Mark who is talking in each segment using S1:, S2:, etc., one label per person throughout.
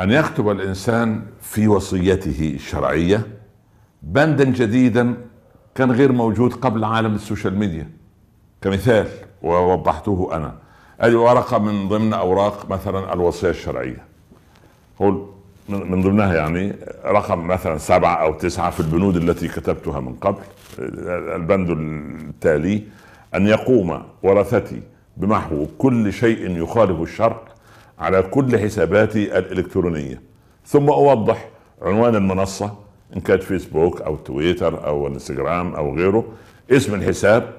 S1: أن يكتب الإنسان في وصيته الشرعية بندا جديدا كان غير موجود قبل عالم السوشيال ميديا كمثال ووضحته أنا اي ورقة من ضمن أوراق مثلا الوصية الشرعية قل من ضمنها يعني رقم مثلا سبعة أو تسعة في البنود التي كتبتها من قبل البند التالي أن يقوم ورثتي بمحو كل شيء يخالف الشرق على كل حساباتي الإلكترونية ثم أوضح عنوان المنصة إن كانت فيسبوك أو تويتر أو انستجرام أو غيره اسم الحساب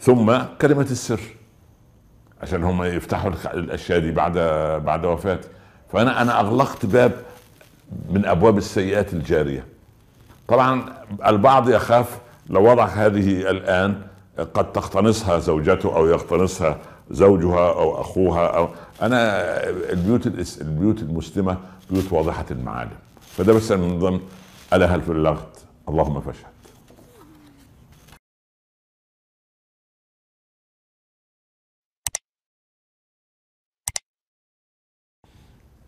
S1: ثم كلمة السر عشان هم يفتحوا الأشياء دي بعد بعد وفاتي فأنا أنا أغلقت باب من أبواب السيئات الجارية طبعا البعض يخاف لو وضع هذه الآن قد تقتنصها زوجته أو يقتنصها زوجها او اخوها او انا البيوت البيوت المسلمه بيوت واضحه المعالم فده بس من ضمن الا هل في اللغط اللهم فاشهد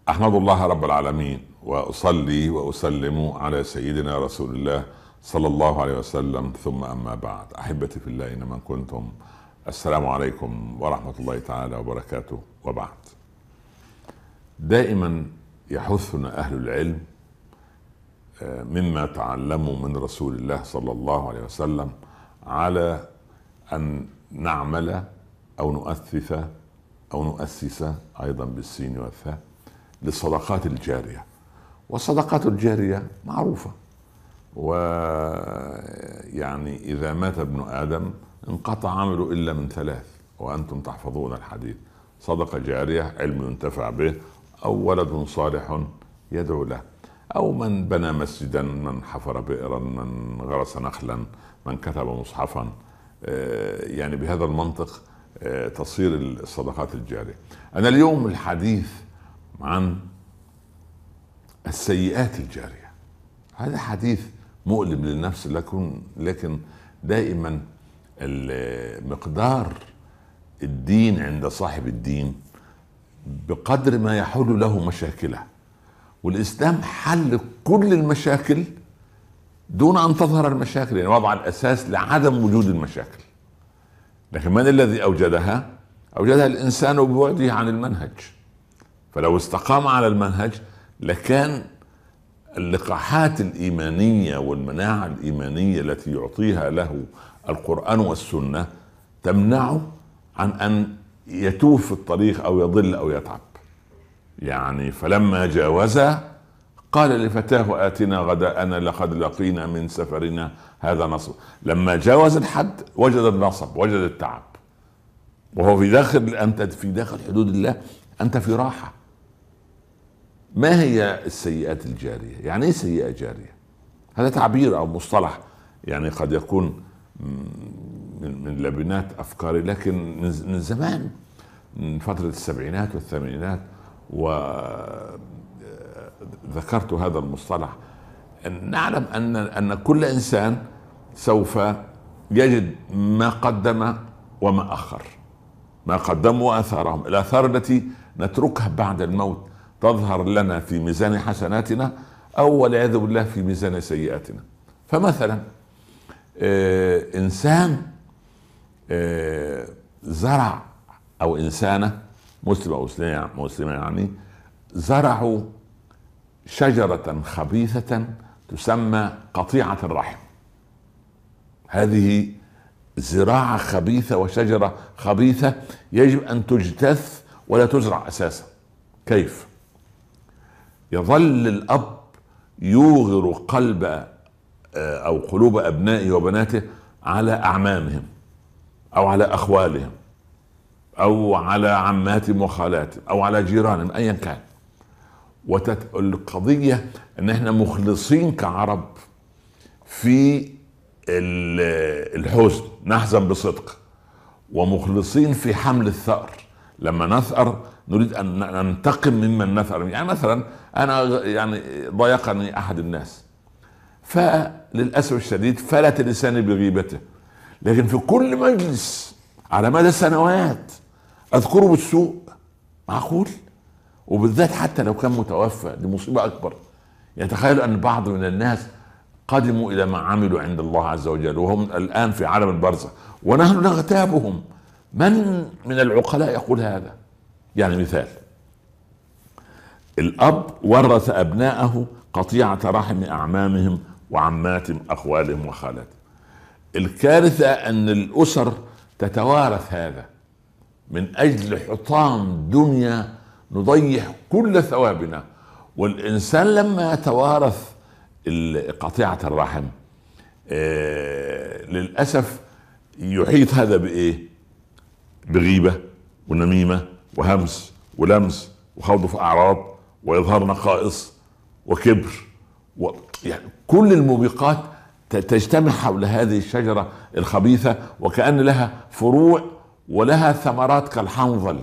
S1: احمد الله رب العالمين واصلي واسلم على سيدنا رسول الله صلى الله عليه وسلم ثم اما بعد احبتي في الله اينما كنتم السلام عليكم ورحمة الله تعالى وبركاته وبعد دائما يحثنا أهل العلم آه، مما تعلموا من رسول الله صلى الله عليه وسلم على أن نعمل أو نؤثث أو نؤسس أيضا بالسين والثاء للصدقات الجارية والصدقات الجارية معروفة ويعني إذا مات ابن آدم انقطع عمله إلا من ثلاث وأنتم تحفظون الحديث صدقة جارية علم ينتفع به أو ولد صالح يدعو له أو من بنى مسجدا من حفر بئرا من غرس نخلا من كتب مصحفا آه، يعني بهذا المنطق آه، تصير الصدقات الجارية أنا اليوم الحديث عن السيئات الجارية هذا حديث مؤلم للنفس لكن لكن دائما مقدار الدين عند صاحب الدين بقدر ما يحل له مشاكله والاسلام حل كل المشاكل دون ان تظهر المشاكل يعني وضع الاساس لعدم وجود المشاكل لكن من الذي اوجدها اوجدها الانسان ببعده عن المنهج فلو استقام على المنهج لكان اللقاحات الايمانيه والمناعه الايمانيه التي يعطيها له القرآن والسنة تمنعه عن أن يتوه في الطريق أو يضل أو يتعب يعني فلما جاوزا قال لفتاه آتنا غداءنا لقد لقينا من سفرنا هذا نصب لما جاوز الحد وجد النصب وجد التعب وهو في داخل أنت في داخل حدود الله أنت في راحة ما هي السيئات الجارية يعني إيه سيئة جارية هذا تعبير أو مصطلح يعني قد يكون من لبنات افكاري لكن من زمان من فتره السبعينات والثمانينات و ذكرت هذا المصطلح أن نعلم ان ان كل انسان سوف يجد ما قدم وما اخر ما قدموا اثارهم الاثار التي نتركها بعد الموت تظهر لنا في ميزان حسناتنا او والعياذ بالله في ميزان سيئاتنا فمثلا آه، انسان آه، زرع او انسانه مسلم او يعني- مسلمه يعني زرعوا شجره خبيثه تسمى قطيعه الرحم هذه زراعه خبيثه وشجره خبيثه يجب ان تجتث ولا تزرع اساسا كيف يظل الاب يوغر قلب آه، او قلوب ابنائه وبناته على اعمامهم او على اخوالهم او على عماتهم وخالاتهم او على جيرانهم ايا كان وتت... القضية ان احنا مخلصين كعرب في الحزن نحزن بصدق ومخلصين في حمل الثأر لما نثأر نريد ان ننتقم ممن نثأر يعني مثلا انا يعني ضايقني احد الناس ف للاسف الشديد فلت لساني بغيبته لكن في كل مجلس على مدى سنوات اذكره بالسوء معقول وبالذات حتى لو كان متوفى دي مصيبه اكبر يتخيل ان بعض من الناس قدموا الى ما عملوا عند الله عز وجل وهم الان في عالم البرزخ ونحن نغتابهم من من العقلاء يقول هذا يعني مثال الاب ورث ابناءه قطيعه رحم اعمامهم وعماتهم أخوالهم وخالاتهم الكارثة أن الأسر تتوارث هذا من أجل حطام دنيا نضيع كل ثوابنا والإنسان لما يتوارث قطيعة الرحم آه، للأسف يحيط هذا بإيه بغيبة ونميمة وهمس ولمس وخوض في أعراض وإظهار نقائص وكبر و يعني كل الموبقات تجتمع حول هذه الشجرة الخبيثة وكأن لها فروع ولها ثمرات كالحنظل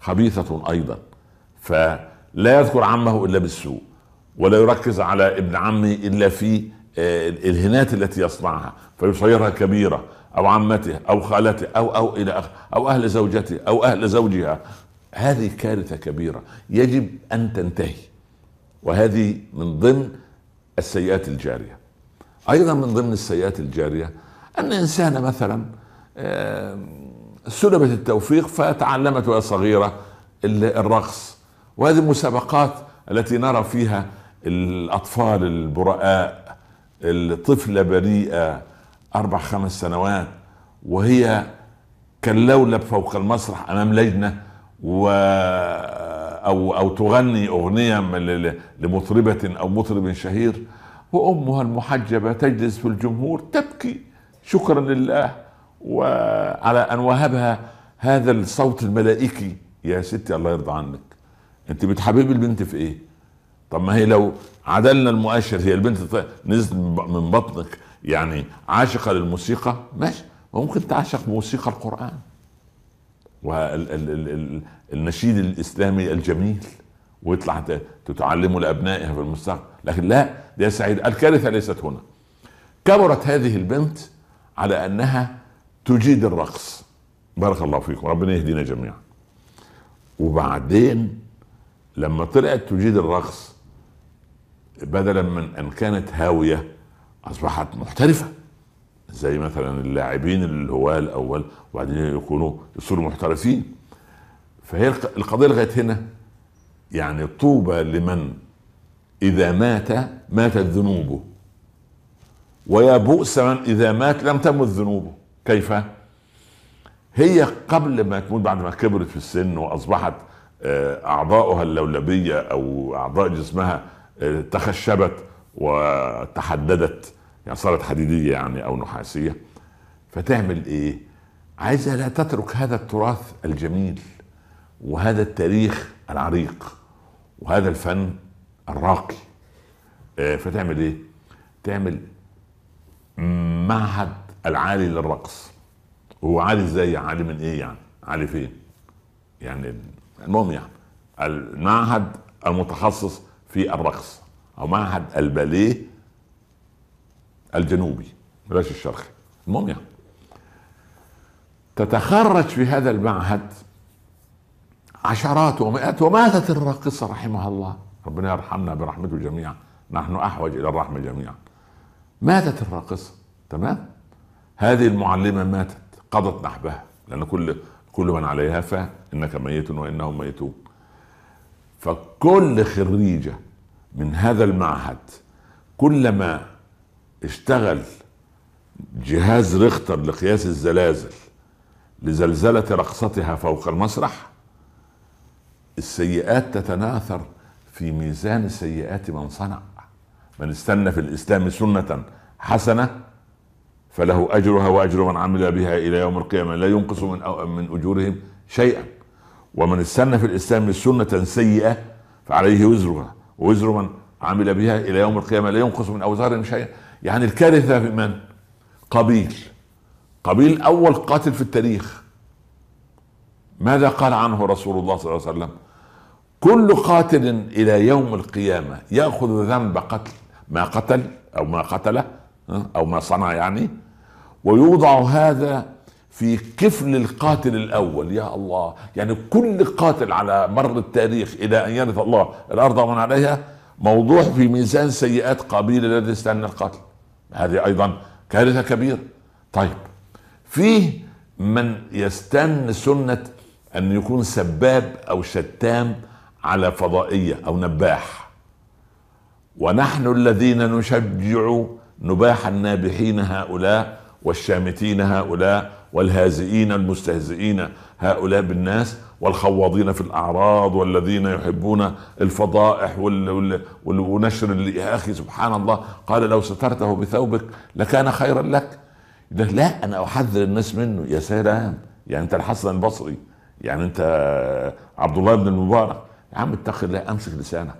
S1: خبيثة أيضا فلا يذكر عمه إلا بالسوء ولا يركز على ابن عمه إلا في آه، الهنات التي يصنعها فيصيرها كبيرة أو عمته أو خالته أو أو إلى آخره أو أهل زوجته أو أهل زوجها هذه كارثة كبيرة يجب أن تنتهي وهذه من ضمن السيئات الجارية أيضا من ضمن السيئات الجارية أن إنسانة مثلا آه، سلبت التوفيق فتعلمت وهي صغيرة الرقص وهذه المسابقات التي نرى فيها الأطفال البراء الطفلة بريئة أربع خمس سنوات وهي كاللولب فوق المسرح أمام لجنة و او او تغني اغنيه لمطربه او مطرب شهير وامها المحجبه تجلس في الجمهور تبكي شكرا لله وعلى ان وهبها هذا الصوت الملائكي يا ستي الله يرضى عنك انت بتحبب البنت في ايه طب ما هي لو عدلنا المؤشر هي البنت نزلت من بطنك يعني عاشقه للموسيقى ماشي ممكن تعشق موسيقى القران والنشيد الاسلامي الجميل ويطلع تتعلمه لابنائها في المستقبل لكن لا يا سعيد الكارثه ليست هنا كبرت هذه البنت على انها تجيد الرقص بارك الله فيكم ربنا يهدينا جميعا وبعدين لما طلعت تجيد الرقص بدلا من ان كانت هاويه اصبحت محترفه زي مثلا اللاعبين الهواه الاول وبعدين يكونوا يصيروا محترفين فهي القضيه لغايه هنا يعني طوبى لمن اذا مات ماتت ذنوبه ويا بؤس من اذا مات لم تمت ذنوبه كيف هي قبل ما تموت بعد ما كبرت في السن واصبحت آه، اعضاؤها اللولبيه او اعضاء جسمها آه، تخشبت وتحددت يعني صارت حديديه يعني او نحاسيه فتعمل ايه؟ عايزه لا تترك هذا التراث الجميل وهذا التاريخ العريق وهذا الفن الراقي آه، فتعمل ايه؟ تعمل معهد العالي للرقص هو عالي ازاي؟ عالي من ايه يعني؟ عالي فين؟ يعني المهم يعني المعهد المتخصص في الرقص او معهد الباليه الجنوبي بلاش الشرقي المهم يعني تتخرج في هذا المعهد عشرات ومئات وماتت الراقصة رحمها الله ربنا يرحمنا برحمته جميعا نحن أحوج إلى الرحمة جميعا ماتت الراقصة تمام هذه المعلمة ماتت قضت نحبها لأن كل كل من عليها فإنك ميت وإنهم ميتون فكل خريجة من هذا المعهد كلما اشتغل جهاز ريختر لقياس الزلازل لزلزلة رقصتها فوق المسرح السيئات تتناثر في ميزان سيئات من صنع من استنى في الإسلام سنة حسنة فله أجرها وأجر من عمل بها إلى يوم القيامة لا ينقص من من أجورهم شيئا ومن استنى في الإسلام سنة سيئة فعليه وزرها ووزر من عمل بها إلى يوم القيامة لا ينقص من أوزارهم شيئا يعني الكارثه في من؟ قبيل قبيل اول قاتل في التاريخ ماذا قال عنه رسول الله صلى الله عليه وسلم كل قاتل الى يوم القيامه ياخذ ذنب قتل ما قتل او ما قتله او ما صنع يعني ويوضع هذا في كفل القاتل الاول يا الله يعني كل قاتل على مر التاريخ الى ان يرث الله الارض ومن عليها موضوع في ميزان سيئات قابيل الذي استنى القتل هذه ايضا كارثه كبيره طيب فيه من يستن سنه ان يكون سباب او شتام على فضائيه او نباح ونحن الذين نشجع نباح النابحين هؤلاء والشامتين هؤلاء والهازئين المستهزئين هؤلاء بالناس والخواضين في الاعراض والذين يحبون الفضائح وال... وال... وال... ونشر يا اخي سبحان الله قال لو سترته بثوبك لكان خيرا لك لا انا احذر الناس منه يا سلام يعني انت الحسن البصري يعني انت عبد الله بن المبارك يا عم اتق الله امسك لسانك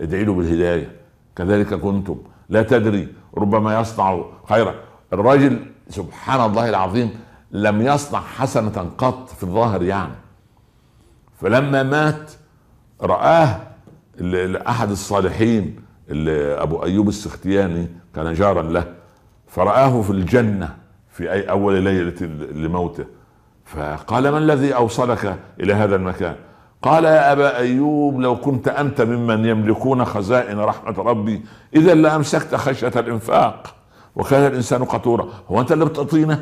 S1: ادعي له بالهدايه كذلك كنتم لا تدري ربما يصنع خيرا الراجل سبحان الله العظيم لم يصنع حسنه قط في الظاهر يعني فلما مات رآه احد الصالحين اللي ابو ايوب السختياني كان جارا له فرآه في الجنة في أي أول ليلة لموته فقال ما الذي أوصلك إلى هذا المكان قال يا أبا أيوب لو كنت أنت ممن يملكون خزائن رحمة ربي إذا لأمسكت خشية الإنفاق وكان الإنسان قطورا هو أنت اللي بتعطينا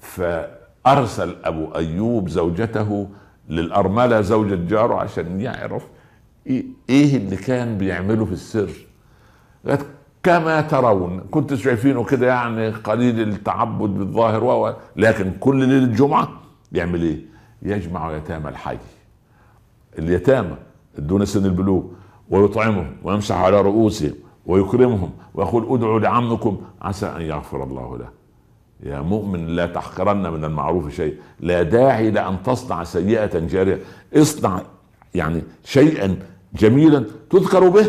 S1: فأرسل أبو أيوب زوجته للأرملة زوجة جاره عشان يعرف إيه-, إيه اللي كان بيعمله في السر كما ترون كنت شايفينه كده يعني قليل التعبد بالظاهر و لكن كل ليله الجمعه يعمل ايه؟ يجمع يتامى الحي اليتامى دون سن البلوغ ويطعمهم ويمسح على رؤوسهم ويكرمهم ويقول ادعوا لعمكم عسى ان يغفر الله له يا مؤمن لا تحقرن من المعروف شيء لا داعي لأن تصنع سيئة جارية اصنع يعني شيئا جميلا تذكر به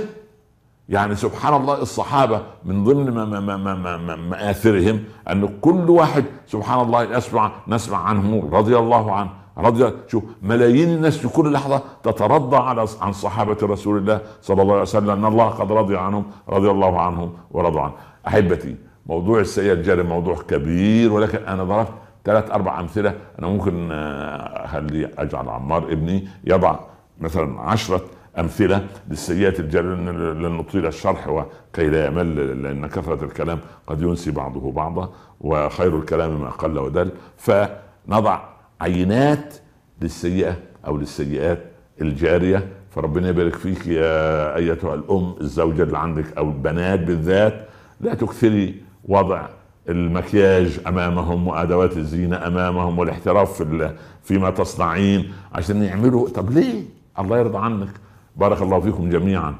S1: يعني سبحان الله الصحابة من ضمن ما ما ما ما ما ما مآثرهم أن كل واحد سبحان الله أسمع نسمع عنه رضي الله عنه رضي شوف ملايين الناس في كل لحظة تترضى على عن صحابة رسول الله صلى الله عليه وسلم أن الله قد رضي عنهم رضي الله عنهم ورضوا عنه أحبتي موضوع السيد جاري موضوع كبير ولكن انا ضربت ثلاث اربع امثله انا ممكن آه، اخلي اجعل عمار ابني يضع مثلا عشرة امثله للسيئات الجاريه لن نطيل الشرح وكي لا يمل لان كثره الكلام قد ينسي بعضه بعضا وخير الكلام ما قل ودل فنضع عينات للسيئه او للسيئات الجاريه فربنا يبارك فيك يا ايتها الام الزوجه اللي عندك او البنات بالذات لا تكثري وضع المكياج امامهم وادوات الزينه امامهم والاحتراف في فيما تصنعين عشان يعملوا طب ليه؟ الله يرضى عنك بارك الله فيكم جميعا ان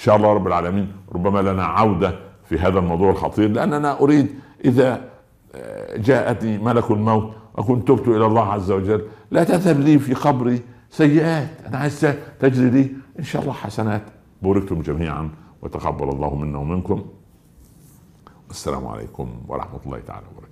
S1: شاء الله رب العالمين ربما لنا عوده في هذا الموضوع الخطير لاننا اريد اذا آه، جاءتني ملك الموت اكون تبت الى الله عز وجل لا تذهب لي في قبري سيئات انا عايز تجري لي ان شاء الله حسنات بوركتم جميعا وتقبل الله منا ومنكم السلام عليكم ورحمه الله تعالى وبركاته